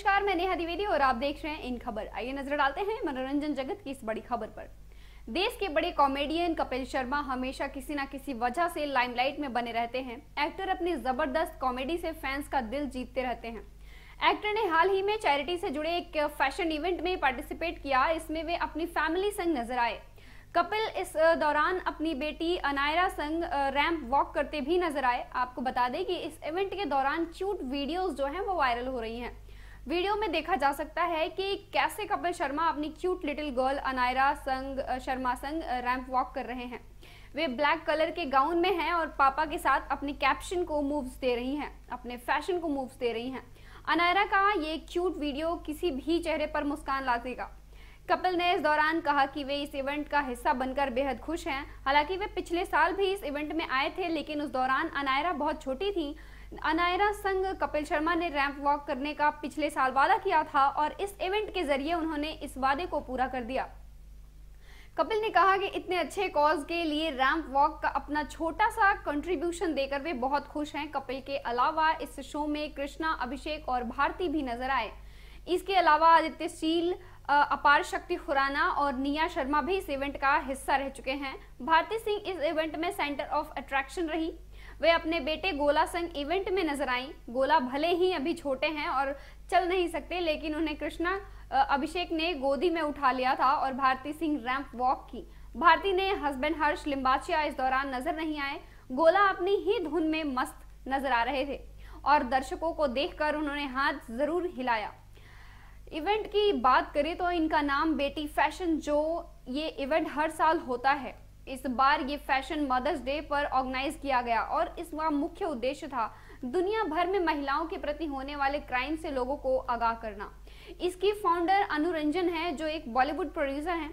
नमस्कार मैं नेहा द्विवेदी और आप देख रहे हैं इन खबर आइए नजर डालते हैं मनोरंजन जगत की इस बड़ी खबर पर देश के बड़े कॉमेडियन कपिल शर्मा हमेशा किसी ना किसी वजह से लाइमलाइट में बने रहते हैं एक्टर अपनी जबरदस्त कॉमेडी से फैंस का दिल जीतते रहते हैं एक्टर ने हाल ही में चैरिटी से जुड़े एक फैशन इवेंट में पार्टिसिपेट किया इसमें वे अपनी फैमिली संग नजर आए कपिल इस दौरान अपनी बेटी अनायरा संग रैंप वॉक करते भी नजर आए आपको बता दें कि इस इवेंट के दौरान क्यूट वीडियोस जो हैं वो वायरल हो रही हैं वीडियो में देखा जा सकता है कि कैसे कपिल शर्मा अपनी क्यूट लिटिल गर्ल अनायरा संग शर्मा संग रैंप वॉक कर रहे हैं वे ब्लैक कलर के गाउन में हैं और पापा के साथ अपने कैप्शन को मूव्स दे रही हैं अपने फैशन को मूव्स दे रही हैं अनायरा का ये क्यूट वीडियो किसी भी चेहरे पर मुस्कान ला देगा कपिल ने इस दौरान कहा कि वे इस इवेंट का हिस्सा बनकर बेहद खुश हैं हालांकि वे पिछले साल भी इस इवेंट में आए थे लेकिन उस दौरान अनायरा बहुत छोटी थी अनायरा संघ कपिल शर्मा ने रैंप वॉक करने का पिछले साल वादा किया था और इस इवेंट के जरिए उन्होंने इस वादे को पूरा कर दिया कपिल ने कहा कि इतने अच्छे कॉज के लिए रैंप वॉक का अपना छोटा सा कंट्रीब्यूशन देकर वे बहुत खुश हैं कपिल के अलावा इस शो में कृष्णा अभिषेक और भारती भी नजर आए इसके अलावा आदित्य शील अपार शक्ति खुराना और निया शर्मा भी इस इवेंट का हिस्सा रह चुके हैं भारती सिंह इस इवेंट में सेंटर ऑफ अट्रैक्शन रही वे अपने बेटे गोला संग इवेंट में नजर आई गोला भले ही अभी छोटे हैं और चल नहीं सकते लेकिन उन्हें कृष्णा अभिषेक ने गोदी में उठा लिया था और भारती सिंह रैंप वॉक की भारती ने हस्बैंड हर्ष लिम्बाचिया इस दौरान नजर नहीं आए गोला अपनी ही धुन में मस्त नजर आ रहे थे और दर्शकों को देखकर उन्होंने हाथ जरूर हिलाया इवेंट की बात करें तो इनका नाम बेटी फैशन जो ये इवेंट हर साल होता है इस बार ये फैशन मदर्स डे पर ऑर्गेनाइज किया गया और इसका मुख्य उद्देश्य था दुनिया भर में महिलाओं के प्रति होने वाले क्राइम से लोगों को आगाह करना इसकी फाउंडर अनुरंजन है जो एक बॉलीवुड प्रोड्यूसर हैं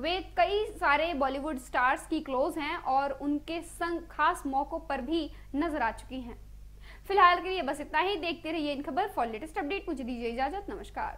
वे कई सारे बॉलीवुड स्टार्स की क्लोज हैं और उनके संग खास मौकों पर भी नजर आ चुकी हैं फिलहाल के लिए बस इतना ही देखते रहिए इन खबर फॉर लेटेस्ट अपडेट मुझे दीजिए इजाजत नमस्कार